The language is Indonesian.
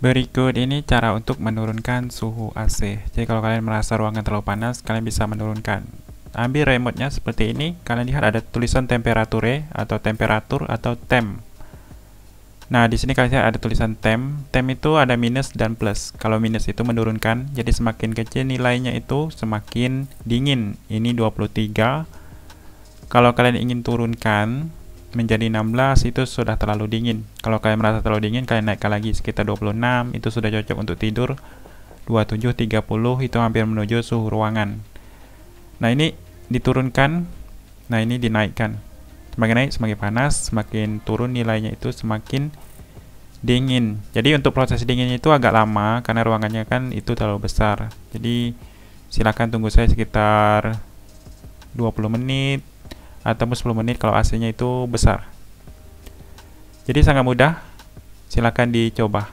Berikut ini cara untuk menurunkan suhu AC. Jadi kalau kalian merasa ruangan terlalu panas, kalian bisa menurunkan. Ambil remote-nya seperti ini. Kalian lihat ada tulisan temperature atau temperatur atau temp. Nah, di sini kalian lihat ada tulisan temp. Temp itu ada minus dan plus. Kalau minus itu menurunkan, jadi semakin kecil nilainya itu semakin dingin. Ini 23. Kalau kalian ingin turunkan, menjadi 16 itu sudah terlalu dingin. Kalau kalian merasa terlalu dingin, kalian naikkan lagi sekitar 26, itu sudah cocok untuk tidur. 27, 30 itu hampir menuju suhu ruangan. Nah ini diturunkan, nah ini dinaikkan. Semakin naik semakin panas, semakin turun nilainya itu semakin dingin. Jadi untuk proses dinginnya itu agak lama karena ruangannya kan itu terlalu besar. Jadi silakan tunggu saya sekitar 20 menit ataupun 10 menit kalau AC-nya itu besar. Jadi sangat mudah, silakan dicoba.